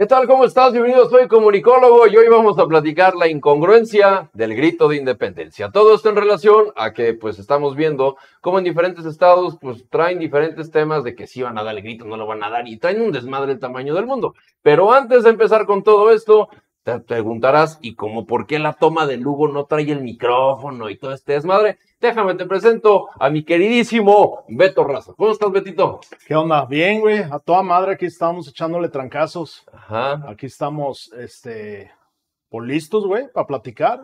¿Qué tal? ¿Cómo estás? Bienvenido, soy comunicólogo y hoy vamos a platicar la incongruencia del grito de independencia. Todo esto en relación a que pues estamos viendo cómo en diferentes estados pues traen diferentes temas de que sí van a dar el grito, no lo van a dar y traen un desmadre el tamaño del mundo. Pero antes de empezar con todo esto, te preguntarás, ¿y cómo por qué la toma de Lugo no trae el micrófono y todo este desmadre? Déjame, te presento a mi queridísimo Beto Raza. ¿Cómo estás, Betito? ¿Qué onda? Bien, güey. A toda madre aquí estamos echándole trancazos. Ajá. Aquí estamos, este, por pues listos, güey, para platicar,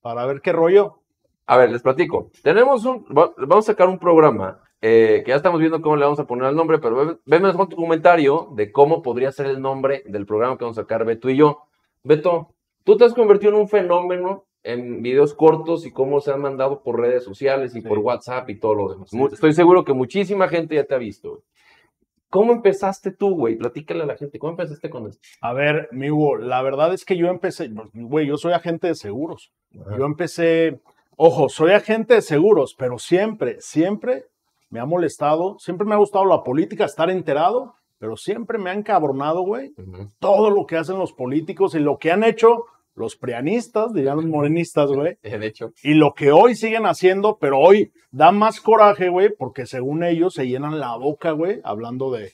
para ver qué rollo. A ver, les platico. Tenemos un, vamos a sacar un programa eh, que ya estamos viendo cómo le vamos a poner el nombre, pero venme con tu comentario de cómo podría ser el nombre del programa que vamos a sacar Beto y yo. Beto, tú te has convertido en un fenómeno en videos cortos y cómo se han mandado por redes sociales y por WhatsApp y todo lo demás. Estoy seguro que muchísima gente ya te ha visto. ¿Cómo empezaste tú, güey? Platícale a la gente, ¿cómo empezaste con esto? A ver, mi Hugo, la verdad es que yo empecé, pues, güey, yo soy agente de seguros. Yo empecé, ojo, soy agente de seguros, pero siempre, siempre me ha molestado, siempre me ha gustado la política, estar enterado, pero siempre me ha encabronado, güey, todo lo que hacen los políticos y lo que han hecho los prianistas, dirían los morenistas, güey. De hecho. Y lo que hoy siguen haciendo, pero hoy da más coraje, güey, porque según ellos se llenan la boca, güey, hablando de,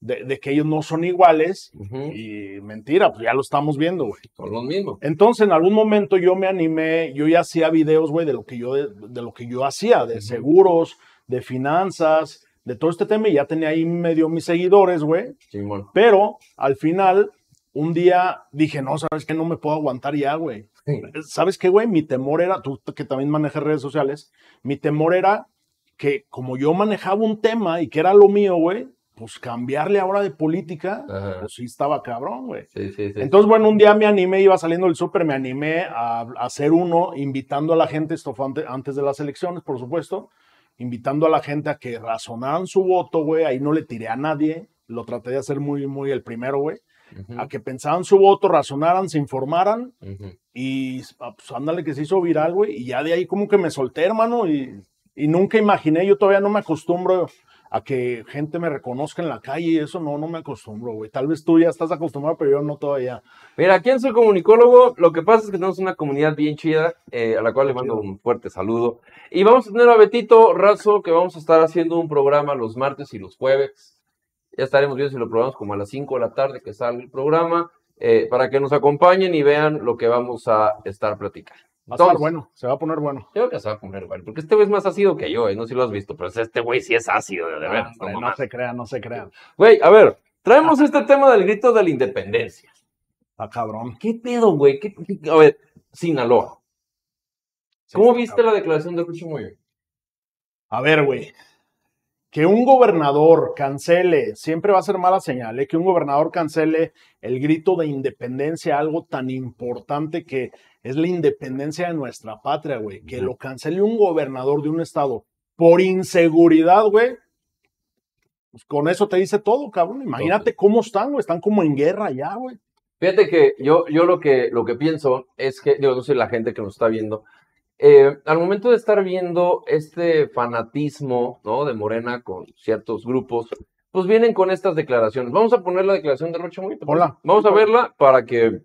de, que ellos no son iguales. Y mentira, pues ya lo estamos viendo, güey. Son los mismos. Entonces, en algún momento yo me animé, yo ya hacía videos, güey, de lo que yo, de, lo que yo hacía, de seguros, de finanzas, de todo este tema, y ya tenía ahí medio mis seguidores, güey. Pero al final un día dije, no, ¿sabes que No me puedo aguantar ya, güey. ¿Sabes qué, güey? Mi temor era, tú que también manejas redes sociales, mi temor era que como yo manejaba un tema y que era lo mío, güey, pues cambiarle ahora de política, pues sí estaba cabrón, güey. Entonces, bueno, un día me animé, iba saliendo del súper, me animé a, hacer uno, invitando a la gente, esto fue antes, antes de las elecciones, por supuesto, invitando a la gente a que razonaran su voto, güey, ahí no le tiré a nadie, lo traté de hacer muy, muy el primero, güey a que pensaban su voto, razonaran, se informaran y ah, pues ándale que se hizo viral, güey, y ya de ahí como que me solté, hermano, y, nunca imaginé, yo todavía no me acostumbro a que gente me reconozca en la calle y eso no, no me acostumbro, güey. Tal vez tú ya estás acostumbrado, pero yo no todavía. Mira, aquí Soy Comunicólogo, lo que pasa es que tenemos una comunidad bien chida, eh, a la cual le mando un fuerte saludo. Y vamos a tener a Betito Razo, que vamos a estar haciendo un programa los martes y los jueves ya estaremos viendo si lo probamos como a las 5 de la tarde que sale el programa, eh, para que nos acompañen y vean lo que vamos a estar platicando. Va a bueno, se va a poner bueno. creo que se va a poner bueno, porque este güey es más ácido que yo, eh, no sé si lo has visto, pero este güey sí es ácido, de verdad. no, se crean, no se crean. Güey, a ver, traemos este tema del grito de la independencia. Ah, cabrón. ¿Qué pedo, güey? a ver, Sinaloa. ¿Cómo viste la declaración de Rucho Moyo? A ver, güey que un gobernador cancele, siempre va a ser mala señal, ¿eh? que un gobernador cancele el grito de independencia, algo tan importante que es la independencia de nuestra patria, güey, que lo cancele un gobernador de un estado por inseguridad, güey. Pues, con eso te dice todo, cabrón. Imagínate cómo están, güey. Están como en guerra ya, güey. Fíjate que yo, yo lo, que, lo que pienso es que, digo, no sé la gente que nos está viendo, eh, al momento de estar viendo este fanatismo ¿no? de Morena con ciertos grupos, pues vienen con estas declaraciones. Vamos a poner la declaración de Rocha Morita. Hola. Vamos a verla para que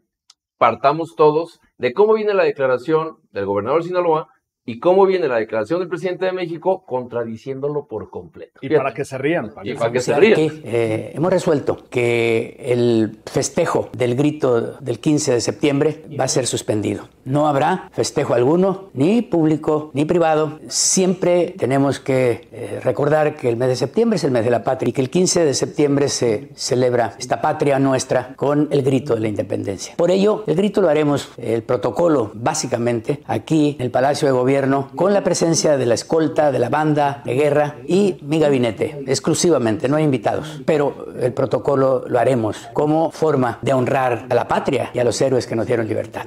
partamos todos de cómo viene la declaración del gobernador Sinaloa ¿Y cómo viene la declaración del presidente de México? Contradiciéndolo por completo. Y para que se rían. Para se rían. Eh, hemos resuelto que el festejo del grito del 15 de septiembre va a ser suspendido. No habrá festejo alguno, ni público, ni privado. Siempre tenemos que eh, recordar que el mes de septiembre es el mes de la patria y que el 15 de septiembre se celebra esta patria nuestra con el grito de la independencia. Por ello, el grito lo haremos, el protocolo, básicamente, aquí en el Palacio de Gobierno con la presencia de la escolta, de la banda, de guerra y mi gabinete, exclusivamente, no hay invitados. Pero el protocolo lo haremos como forma de honrar a la patria y a los héroes que nos dieron libertad.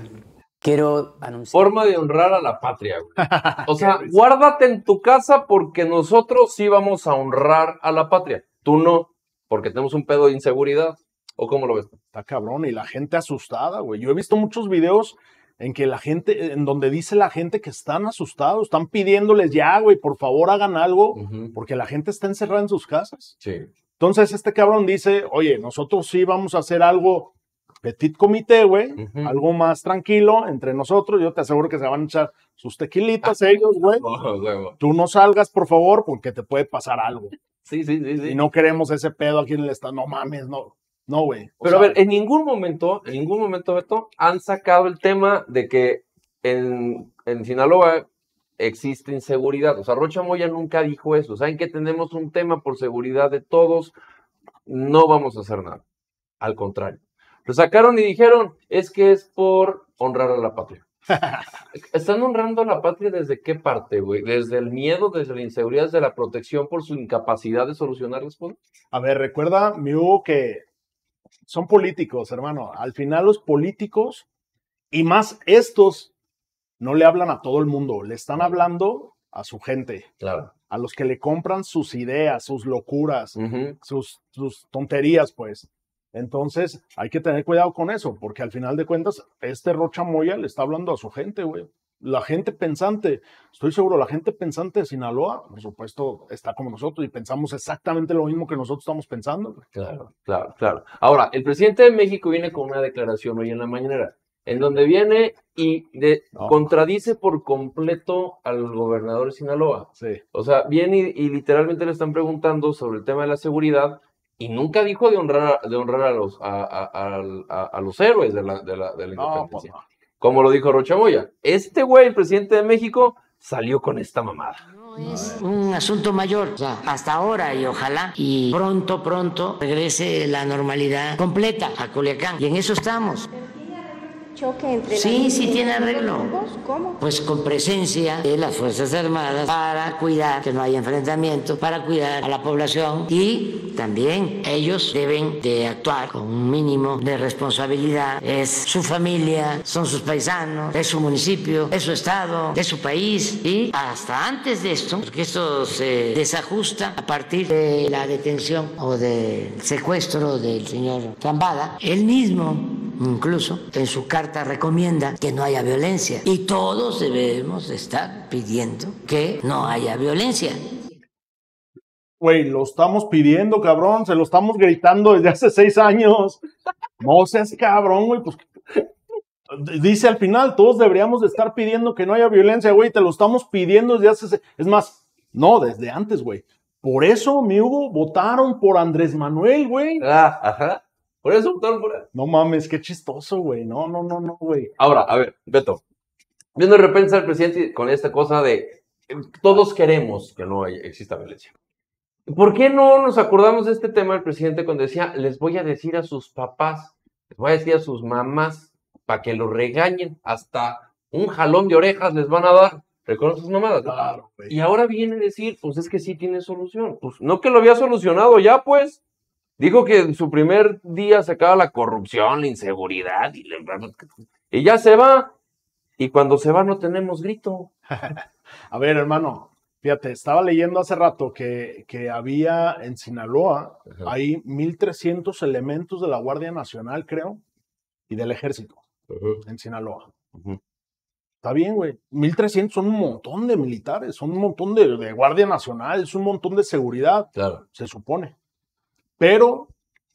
Quiero anunciar. Forma de honrar a la patria, O sea, guárdate en tu casa porque nosotros sí vamos a honrar a la patria. Tú no, porque tenemos un pedo de inseguridad. ¿O cómo lo ves? Está cabrón y la gente asustada, güey. Yo he visto muchos videos en que la gente, en donde dice la gente que están asustados, están pidiéndoles ya, güey, por favor hagan algo, porque la gente está encerrada en sus casas. Sí. Entonces este cabrón dice, oye, nosotros sí vamos a hacer algo petit comité, güey, algo más tranquilo entre nosotros, yo te aseguro que se van a echar sus tequilitas ellos, güey. Oh, Tú no salgas, por favor, porque te puede pasar algo. Sí, sí, sí, sí. Y no queremos ese pedo aquí en el estado, no mames, no. No, güey. Pero a ver, en ningún momento, en ningún momento, Beto, han sacado el tema de que en, Sinaloa existe inseguridad. O sea, Rocha Moya nunca dijo eso. Saben que tenemos un tema por seguridad de todos, no vamos a hacer nada. Al contrario. Lo sacaron y dijeron, es que es por honrar a la patria. Están honrando a la patria desde qué parte, güey? Desde el miedo, desde la inseguridad, desde la protección por su incapacidad de solucionar las cosas. A ver, recuerda, hubo que son políticos, hermano. Al final los políticos, y más estos, no le hablan a todo el mundo, le están hablando a su gente. Claro. A los que le compran sus ideas, sus locuras, sus, sus tonterías, pues. Entonces, hay que tener cuidado con eso, porque al final de cuentas, este Rocha Moya le está hablando a su gente, güey la gente pensante, estoy seguro, la gente pensante de Sinaloa, por supuesto, está como nosotros y pensamos exactamente lo mismo que nosotros estamos pensando. Claro, claro, claro. Ahora, el presidente de México viene con una declaración hoy en la mañana, en donde viene y de, contradice por completo al gobernador de Sinaloa. Sí. O sea, viene y, literalmente le están preguntando sobre el tema de la seguridad. Y nunca dijo de honrar, de honrar a, los, a, los héroes de la, de la, pues independencia. Como lo dijo Rochamoya, este güey, el presidente de México, salió con esta mamada. es un asunto mayor, o hasta ahora y ojalá y pronto, pronto regrese la normalidad completa a Culiacán. Y en eso estamos choque entre Sí, sí tiene arreglo. ¿Cómo? Pues con presencia de las Fuerzas Armadas para cuidar que no haya enfrentamientos, para cuidar a la población y también ellos deben de actuar con un mínimo de responsabilidad. Es su familia, son sus paisanos, es su municipio, es su estado, es su país y hasta antes de esto, porque esto se desajusta a partir de la detención o del secuestro del señor Zambada, él mismo incluso en su carta recomienda que no haya violencia y todos debemos estar pidiendo que no haya violencia. Güey, lo estamos pidiendo, cabrón, se lo estamos gritando desde hace seis años. No seas cabrón, güey, pues. dice al final, todos deberíamos estar pidiendo que no haya violencia, güey, te lo estamos pidiendo desde hace... Es más, no, desde antes, güey. Por eso, mi Hugo, votaron por Andrés Manuel, güey. Ah, ajá, ajá. Por eso por No mames, qué chistoso, güey. No, no, no, no, güey. Ahora, a ver, Beto. Viendo de repente al presidente con esta cosa de eh, todos queremos que no exista violencia. ¿Por qué no nos acordamos de este tema del presidente cuando decía, les voy a decir a sus papás, les voy a decir a sus mamás, para que lo regañen, hasta un jalón de orejas les van a dar? ¿Recuerdas sus mamadas. Claro, güey. y ahora viene a decir, pues es que sí tiene solución. Pues no que lo había solucionado ya, pues. Dijo que en su primer día sacaba la corrupción, la inseguridad y, le... y ya se va. Y cuando se va no tenemos grito. A ver, hermano, Fíjate, estaba leyendo hace rato que, que había en Sinaloa, ahí hay 1.300 elementos de la Guardia Nacional, creo, y del Ejército en Sinaloa. Está bien, güey. 1.300 son un montón de militares, son un montón de, de Guardia Nacional, es un montón de seguridad, se supone. Pero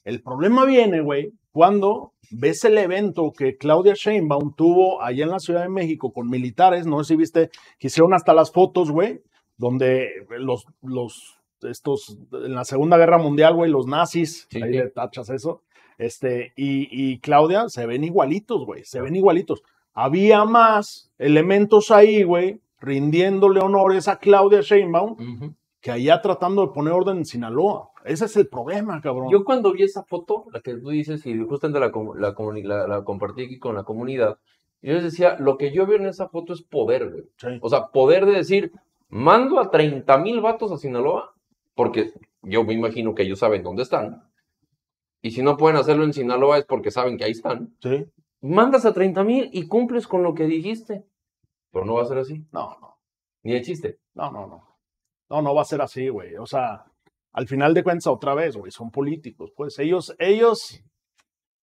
el problema viene, güey, cuando ves el evento que Claudia Sheinbaum tuvo allá en la Ciudad de México con militares, no sé si viste, que hicieron hasta las fotos, güey, donde los, los, estos, en la Segunda Guerra Mundial, güey, los nazis, ahí tachas eso, este, y, Claudia, se ven igualitos, güey, se ven igualitos. Había más elementos ahí, güey, rindiéndole honores a Claudia Sheinbaum, que allá tratando de poner orden en Sinaloa. Ese es el problema, cabrón. Yo cuando vi esa foto, la que tú dices, y justamente la, la, la, compartí aquí con la comunidad, yo les decía, lo que yo veo en esa foto es poder, güey. O sea, poder de decir, mando a 30 mil vatos a Sinaloa, porque yo me imagino que ellos saben dónde están. Y si no pueden hacerlo en Sinaloa es porque saben que ahí están. Sí. Mandas a 30 mil y cumples con lo que dijiste. Pero no va a ser así. No, no. Ni de chiste. No, no, no. No, no va a ser así, güey. O sea, al final de cuentas, otra vez, güey, son políticos, pues ellos, ellos,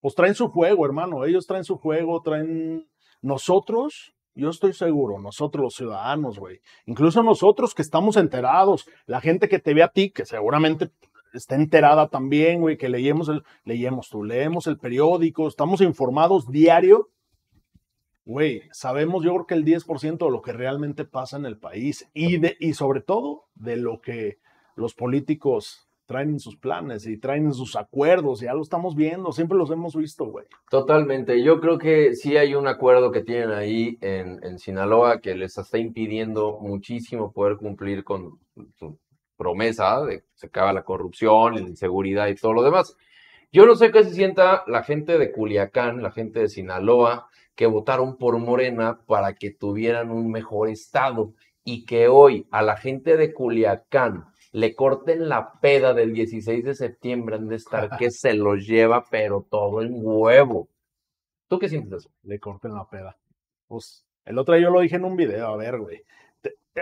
pues traen su juego, hermano, ellos traen su juego, traen nosotros, yo estoy seguro, nosotros los ciudadanos, güey, incluso nosotros que estamos enterados, la gente que te ve a ti, que seguramente está enterada también, güey, que leemos, el, leemos tú, leemos el periódico, estamos informados diario, güey, sabemos yo creo que el 10% de lo que realmente pasa en el país y, de, y sobre todo de lo que los políticos traen sus planes y traen sus acuerdos, ya lo estamos viendo, siempre los hemos visto, güey. Totalmente, yo creo que sí hay un acuerdo que tienen ahí en, en Sinaloa que les está impidiendo muchísimo poder cumplir con su promesa de que se acaba la corrupción, la inseguridad y todo lo demás. Yo no sé qué se sienta la gente de Culiacán, la gente de Sinaloa, que votaron por Morena para que tuvieran un mejor estado y que hoy a la gente de Culiacán le corten la peda del 16 de septiembre, han de estar que se lo lleva, pero todo en huevo. ¿Tú qué sientes Le corten la peda. Pues, el otro día yo lo dije en un video, a ver, güey.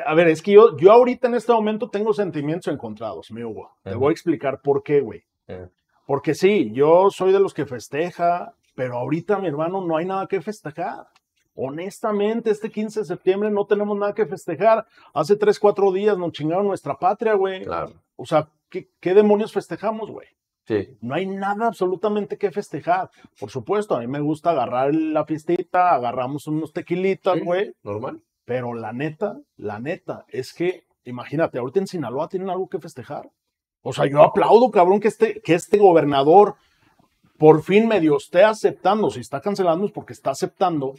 A ver, es que yo, ahorita en este momento tengo sentimientos encontrados, mi Hugo. Te voy a explicar por qué, güey. Eh. Porque sí, yo soy de los que festeja, pero ahorita, mi hermano, no hay nada que festejar honestamente, este 15 de septiembre no tenemos nada que festejar. Hace 3, 4 días nos chingaron nuestra patria, güey. O sea, ¿qué, demonios festejamos, güey? Sí. No hay nada absolutamente que festejar. Por supuesto, a mí me gusta agarrar la fiestita, agarramos unos tequilitas, güey. normal. Pero la neta, la neta, es que, imagínate, ahorita en Sinaloa tienen algo que festejar. O sea, yo aplaudo, cabrón, que este, que este gobernador por fin medio esté aceptando, si está cancelando es porque está aceptando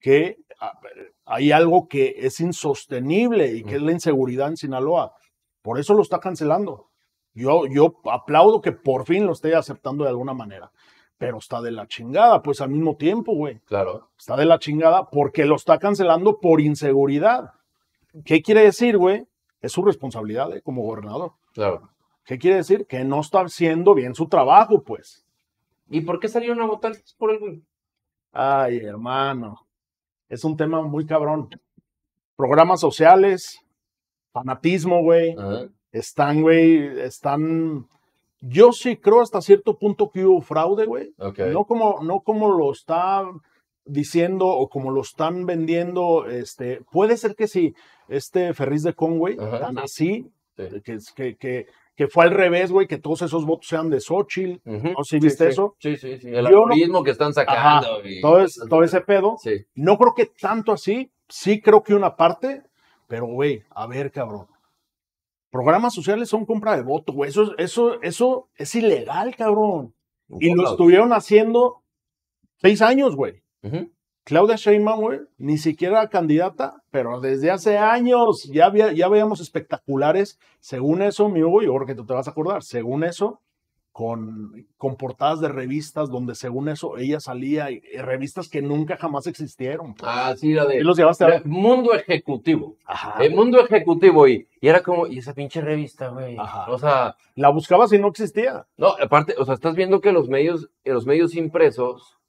que ah, hay algo que es insostenible y que es la inseguridad en Sinaloa. Por eso lo está cancelando. Yo, yo aplaudo que por fin lo esté aceptando de alguna manera. Pero está de la chingada, pues al mismo tiempo, güey. Claro. Está de la chingada porque lo está cancelando por inseguridad. ¿Qué quiere decir, güey? Es su responsabilidad eh, como gobernador. Claro. ¿Qué quiere decir? Que no está haciendo bien su trabajo, pues. ¿Y por qué salieron a votar por el güey? Ay, hermano es un tema muy cabrón. Programas sociales, fanatismo, güey. Están, güey, están. Yo sí creo hasta cierto punto que hubo fraude, güey. No, como, no como lo está diciendo o como lo están vendiendo. Este, puede ser que sí, este Ferris de Conway, tan así, que, que, que fue al revés, güey, que todos esos votos sean de Xochitl. ¿No? ¿Sí viste eso? Sí, sí, sí. El algoritmo que están sacando. todo, ese pedo. No creo que tanto así. Sí creo que una parte. Pero, güey, a ver, cabrón. Programas sociales son compra de voto, güey. Eso, eso, eso es ilegal, cabrón. y lo estuvieron haciendo seis años, güey. Uh Claudia Sheinbaum, ni siquiera candidata, pero desde hace años ya, veíamos espectaculares, según eso, mi Hugo, yo creo que tú te vas a acordar, según eso, con, portadas de revistas donde según eso ella salía, y, revistas que nunca jamás existieron. Pues. Ah, sí, la de... Mundo Ejecutivo. Ajá. El Mundo Ejecutivo y, era como, y esa pinche revista, güey. O sea... La buscabas y no existía. No, aparte, o sea, estás viendo que los medios, los medios impresos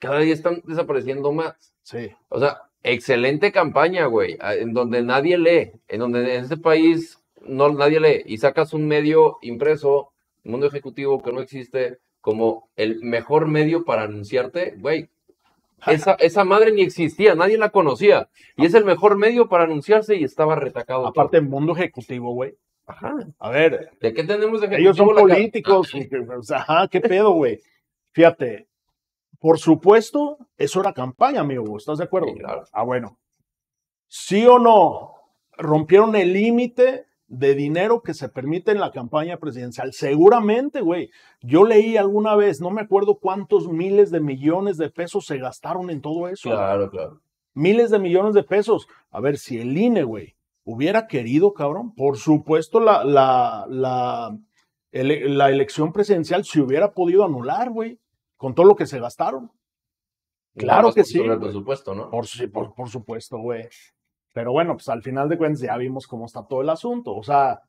cada día están desapareciendo más. Sí. O sea, excelente campaña, güey, en donde nadie lee, en donde en este país no nadie lee y sacas un medio impreso, mundo ejecutivo que no existe, como el mejor medio para anunciarte, güey. Esa, esa madre ni existía, nadie la conocía. Y es el mejor medio para anunciarse y estaba retacado. Aparte, mundo ejecutivo, güey. Ajá. A ver. ¿De qué tenemos de ejecutivo? Ellos son políticos. Ah. o sea, ajá, qué pedo, güey. Fíjate, por supuesto, eso era campaña, amigo. ¿Estás de acuerdo? Ah, bueno. ¿Sí o no? Rompieron el límite de dinero que se permite en la campaña presidencial. Seguramente, güey. Yo leí alguna vez, no me acuerdo cuántos miles de millones de pesos se gastaron en todo eso. Claro, claro. Miles de millones de pesos. A ver, si el INE, güey, hubiera querido, cabrón, por supuesto la, la, la, la elección presidencial se hubiera podido anular, güey con todo lo que se gastaron. Claro que sí. El ¿no? Por, sí, por, por supuesto, güey. Pero bueno, pues al final de cuentas ya vimos cómo está todo el asunto. O sea,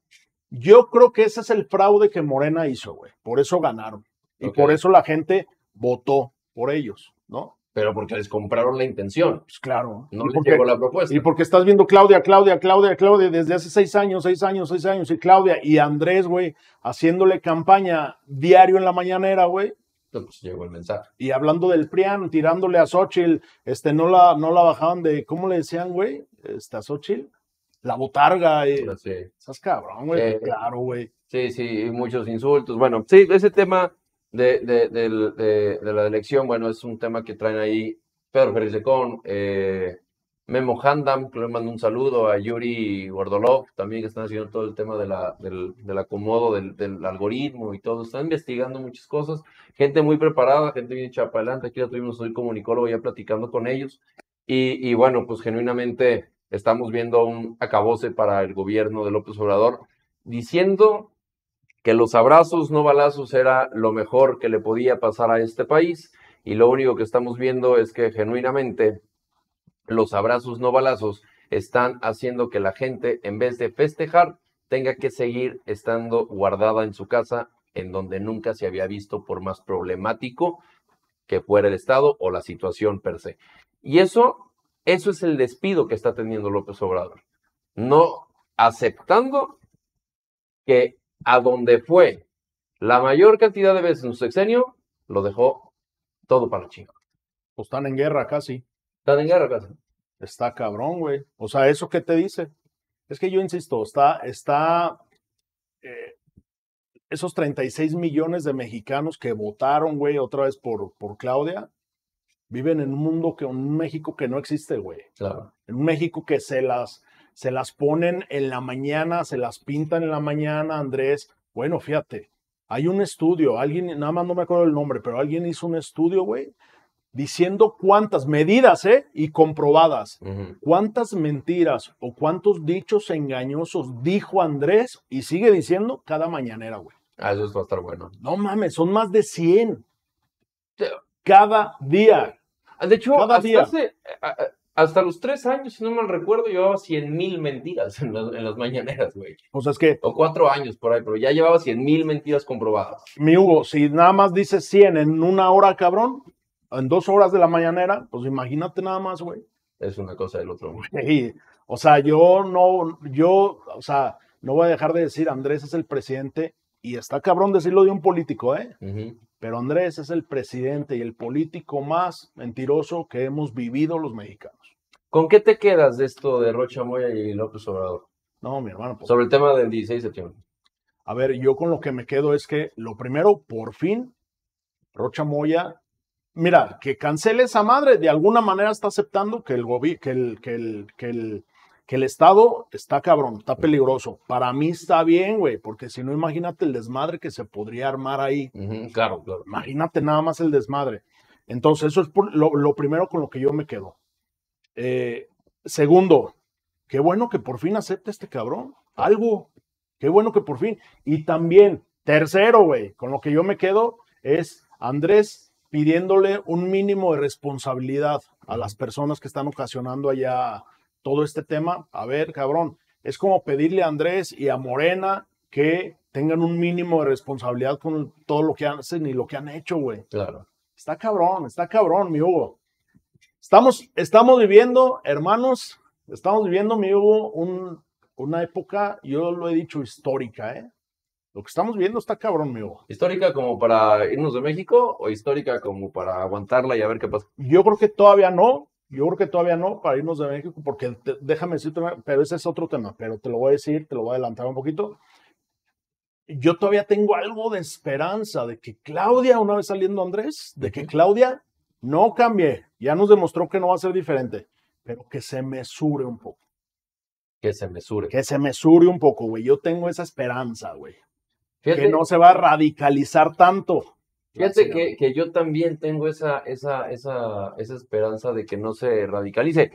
yo creo que ese es el fraude que Morena hizo, güey. Por eso ganaron. Y por eso la gente votó por ellos, ¿no? Pero porque les compraron la intención. Pues claro. No les porque, la propuesta. Y porque estás viendo Claudia, Claudia, Claudia, Claudia, desde hace seis años, seis años, seis años, y Claudia y Andrés, güey, haciéndole campaña diario en la mañanera, güey. Pues, llegó el mensaje. Y hablando del PRIAN, tirándole a Xochitl, este, no la, no la bajaban de, ¿cómo le decían, güey? Este, a Xochitl, la botarga. y eh. Sí. Estás cabrón, güey, claro, güey. Sí, sí, muchos insultos. Bueno, sí, ese tema de, de, la elección, bueno, es un tema que traen ahí Pedro con eh, Memo Handam, que le mando un saludo, a Yuri Gordolov, también que están haciendo todo el tema del, acomodo del, algoritmo y todo, están investigando muchas cosas, gente muy preparada, gente bien hecha para adelante, aquí ya tuvimos hoy como ya platicando con ellos, y, y bueno, pues genuinamente estamos viendo un acabose para el gobierno de López Obrador, diciendo que los abrazos, no balazos, era lo mejor que le podía pasar a este país, y lo único que estamos viendo es que genuinamente los abrazos no balazos están haciendo que la gente, en vez de festejar, tenga que seguir estando guardada en su casa, en donde nunca se había visto por más problemático que fuera el Estado o la situación per se. Y eso, eso es el despido que está teniendo López Obrador. No aceptando que a donde fue la mayor cantidad de veces en su sexenio, lo dejó todo para la Pues están en guerra casi. Están en guerra casi. Está cabrón, güey. O sea, ¿eso qué te dice? Es que yo insisto, está, está, eh, esos 36 millones de mexicanos que votaron, güey, otra vez por, por Claudia, viven en un mundo que, un México que no existe, güey. Claro. En un México que se las, se las ponen en la mañana, se las pintan en la mañana, Andrés. Bueno, fíjate, hay un estudio, alguien, nada más no me acuerdo el nombre, pero alguien hizo un estudio, güey, diciendo cuántas medidas, ¿eh? Y comprobadas, cuántas mentiras o cuántos dichos engañosos dijo Andrés y sigue diciendo cada mañanera, güey. Ah, eso va a estar bueno. No mames, son más de 100. Cada día. Ah, de hecho, hasta, Hace, hasta los tres años, si no mal recuerdo, llevaba 100 mil mentiras en, las mañaneras, güey. O sea, es que... O cuatro años por ahí, pero ya llevaba 100 mil mentiras comprobadas. Mi Hugo, si nada más dices 100 en una hora, cabrón, en dos horas de la mañanera, pues imagínate nada más, güey. Es una cosa del otro mundo. o sea, yo no, yo, o sea, no voy a dejar de decir, Andrés es el presidente, y está cabrón decirlo de un político, ¿eh? Pero Andrés es el presidente y el político más mentiroso que hemos vivido los mexicanos. ¿Con qué te quedas de esto de Rocha Moya y López Obrador? No, mi hermano. Pues Sobre el tema del 16 de septiembre. A ver, yo con lo que me quedo es que lo primero, por fin, Rocha Moya mira, que cancele esa madre, de alguna manera está aceptando que el, que el, que el, que el, que el Estado está cabrón, está peligroso. Para mí está bien, güey, porque si no, imagínate el desmadre que se podría armar ahí. claro, Imagínate nada más el desmadre. Entonces, eso es lo, primero con lo que yo me quedo. Eh, segundo, qué bueno que por fin acepte este cabrón algo. Qué bueno que por fin. Y también, tercero, güey, con lo que yo me quedo es Andrés pidiéndole un mínimo de responsabilidad a las personas que están ocasionando allá todo este tema. A ver, cabrón, es como pedirle a Andrés y a Morena que tengan un mínimo de responsabilidad con todo lo que hacen y lo que han hecho, güey. Claro. Está cabrón, está cabrón, mi Hugo. Estamos, estamos viviendo, hermanos, estamos viviendo, mi Hugo, una época, yo lo he dicho, histórica, ¿eh? Lo que estamos viendo está cabrón, amigo. ¿Histórica como para irnos de México o histórica como para aguantarla y a ver qué pasa? Yo creo que todavía no. Yo creo que todavía no para irnos de México, porque déjame decirte, pero ese es otro tema, pero te lo voy a decir, te lo voy a adelantar un poquito. Yo todavía tengo algo de esperanza de que Claudia, una vez saliendo Andrés, de que Claudia no cambie. Ya nos demostró que no va a ser diferente, pero que se mesure un poco. Que se mesure. Que se mesure un poco, güey. Yo tengo esa esperanza, güey que no se va a radicalizar tanto. Ah, Fíjate que, yo también tengo esa, esa, esperanza de que no se radicalice.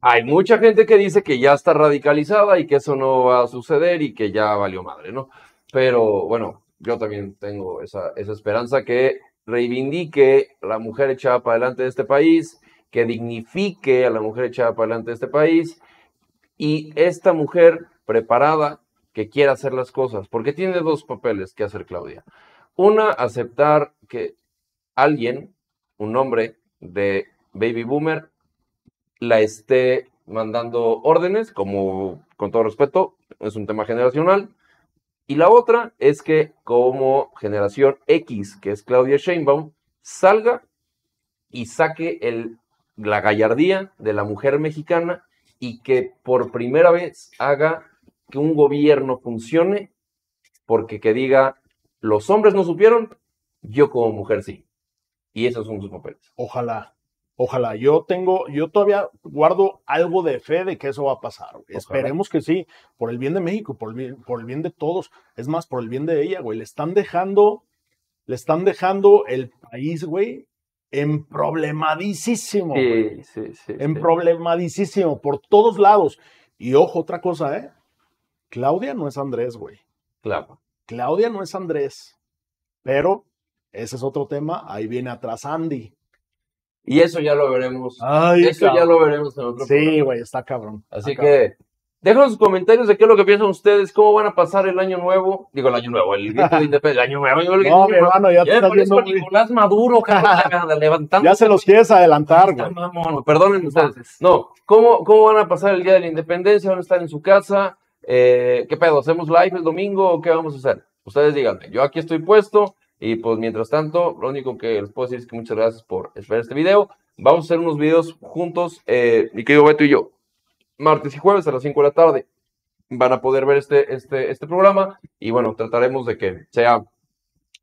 Hay mucha gente que dice que ya está radicalizada y que eso no va a suceder y que ya valió madre, ¿no? Pero bueno, yo también tengo esa, esa esperanza que reivindique la mujer echada para adelante de este país, que dignifique a la mujer echada para adelante de este país y esta mujer preparada, que quiera hacer las cosas, porque tiene dos papeles que hacer Claudia. Una, aceptar que alguien, un hombre de baby boomer, la esté mandando órdenes, como con todo respeto, es un tema generacional. Y la otra es que como generación X, que es Claudia Sheinbaum, salga y saque el, la gallardía de la mujer mexicana y que por primera vez haga que un gobierno funcione porque que diga, los hombres no supieron, yo como mujer sí. Y esos son sus papeles. Ojalá, ojalá. Yo tengo, yo todavía guardo algo de fe de que eso va a pasar. Esperemos que sí, por el bien de México, por el bien, por el bien de todos. Es más, por el bien de ella, güey. Le están dejando, le están dejando el país, güey, problemadísimo. Sí, sí, sí, problemadísimo por todos lados. Y ojo, otra cosa, ¿eh? Claudia no es Andrés, güey. Claro. Claudia no es Andrés. Pero ese es otro tema. Ahí viene atrás Andy. Y eso ya lo veremos. Ay, eso ya lo veremos en otro Sí, güey, está cabrón. Así que déjenos sus comentarios de qué es lo que piensan ustedes, cómo van a pasar el año nuevo. Digo, el año nuevo, el día de independencia. El año nuevo, no, mi hermano, ya, te estás viendo Nicolás Maduro, cabrón, levantando. Ya se los quieres adelantar, güey. Perdónenme, ustedes. No, ¿cómo, ¿cómo van a pasar el día de la independencia? ¿Van a estar en su casa? Eh, ¿qué pedo? ¿Hacemos live el domingo o qué vamos a hacer? Ustedes díganme, yo aquí estoy puesto y pues mientras tanto, lo único que les puedo decir es que muchas gracias por esperar este video. Vamos a hacer unos videos juntos, eh, mi querido Beto y yo, martes y jueves a las 5 de la tarde. Van a poder ver este, este, este programa y bueno, trataremos de que sea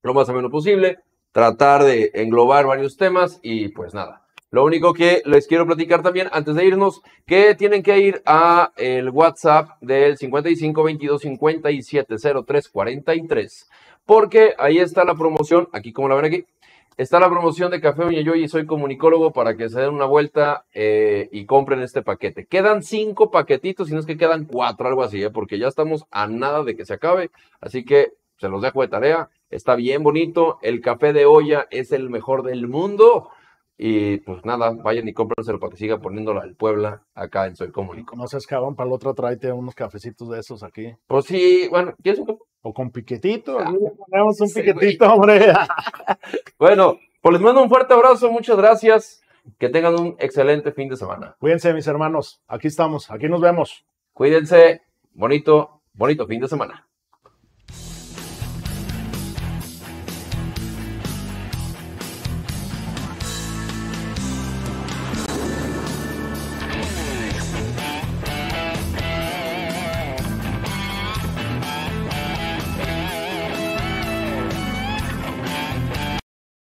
lo más menos posible, tratar de englobar varios temas y pues nada. Lo único que les quiero platicar también antes de irnos, que tienen que ir a el WhatsApp del 55 porque ahí está la promoción, aquí como la ven aquí, está la promoción de Café yo y soy comunicólogo para que se den una vuelta eh, y compren este paquete. Quedan cinco paquetitos, si no es que quedan cuatro, algo así, eh, porque ya estamos a nada de que se acabe, así que se los dejo de tarea. Está bien bonito, el café de olla es el mejor del mundo y pues nada, vayan y cómprenselo para que siga poniéndola el Puebla acá en Soy Comunico. No seas cabrón, para el otro tráete unos cafecitos de esos aquí. Pues sí, bueno, ¿quieres un O con piquetito, ah, ponemos un piquetito, hombre. bueno, pues les mando un fuerte abrazo, muchas gracias. Que tengan un excelente fin de semana. Cuídense, mis hermanos. Aquí estamos, aquí nos vemos. Cuídense. Bonito, bonito fin de semana.